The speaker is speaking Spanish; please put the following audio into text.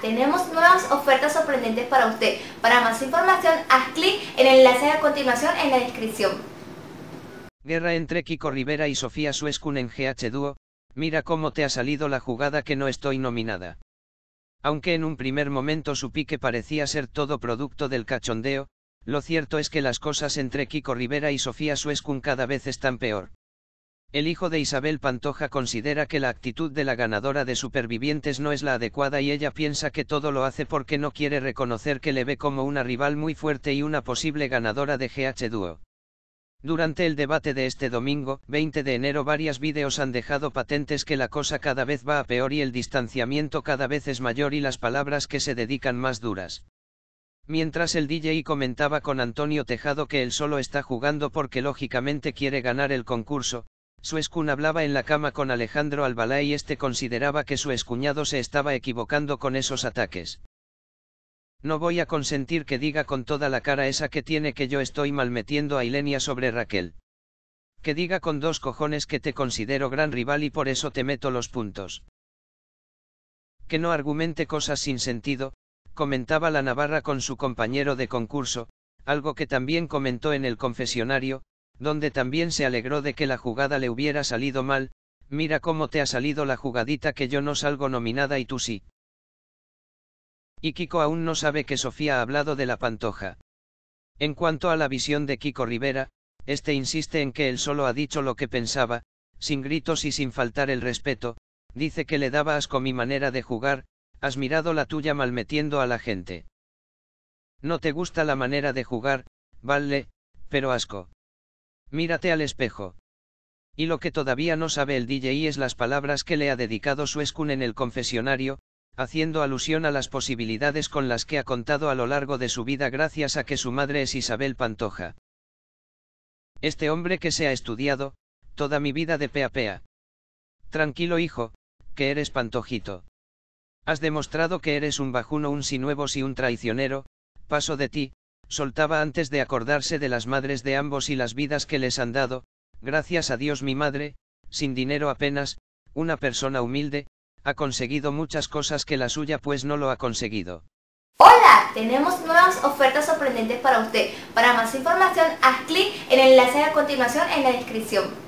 tenemos nuevas ofertas sorprendentes para usted. Para más información, haz clic en el enlace a continuación en la descripción. Guerra entre Kiko Rivera y Sofía Suescun en GH Duo, mira cómo te ha salido la jugada que no estoy nominada. Aunque en un primer momento supí que parecía ser todo producto del cachondeo, lo cierto es que las cosas entre Kiko Rivera y Sofía Suescun cada vez están peor. El hijo de Isabel Pantoja considera que la actitud de la ganadora de supervivientes no es la adecuada y ella piensa que todo lo hace porque no quiere reconocer que le ve como una rival muy fuerte y una posible ganadora de GH Duo. Durante el debate de este domingo, 20 de enero, varios vídeos han dejado patentes que la cosa cada vez va a peor y el distanciamiento cada vez es mayor y las palabras que se dedican más duras. Mientras el DJ comentaba con Antonio Tejado que él solo está jugando porque lógicamente quiere ganar el concurso, su escun hablaba en la cama con Alejandro Albalá y este consideraba que su escuñado se estaba equivocando con esos ataques. No voy a consentir que diga con toda la cara esa que tiene que yo estoy malmetiendo a Ilenia sobre Raquel. Que diga con dos cojones que te considero gran rival y por eso te meto los puntos. Que no argumente cosas sin sentido, comentaba la Navarra con su compañero de concurso, algo que también comentó en el confesionario, donde también se alegró de que la jugada le hubiera salido mal, mira cómo te ha salido la jugadita que yo no salgo nominada y tú sí. Y Kiko aún no sabe que Sofía ha hablado de la pantoja. En cuanto a la visión de Kiko Rivera, este insiste en que él solo ha dicho lo que pensaba, sin gritos y sin faltar el respeto, dice que le daba asco mi manera de jugar, has mirado la tuya malmetiendo a la gente. No te gusta la manera de jugar, vale, pero asco. Mírate al espejo. Y lo que todavía no sabe el DJ es las palabras que le ha dedicado su escun en el confesionario, haciendo alusión a las posibilidades con las que ha contado a lo largo de su vida gracias a que su madre es Isabel Pantoja. Este hombre que se ha estudiado, toda mi vida de pea pea. Tranquilo hijo, que eres pantojito. Has demostrado que eres un bajuno, un sinuevos y un traicionero, paso de ti, soltaba antes de acordarse de las madres de ambos y las vidas que les han dado, gracias a Dios mi madre, sin dinero apenas, una persona humilde, ha conseguido muchas cosas que la suya pues no lo ha conseguido. Hola, tenemos nuevas ofertas sorprendentes para usted. Para más información, haz clic en el enlace a continuación en la descripción.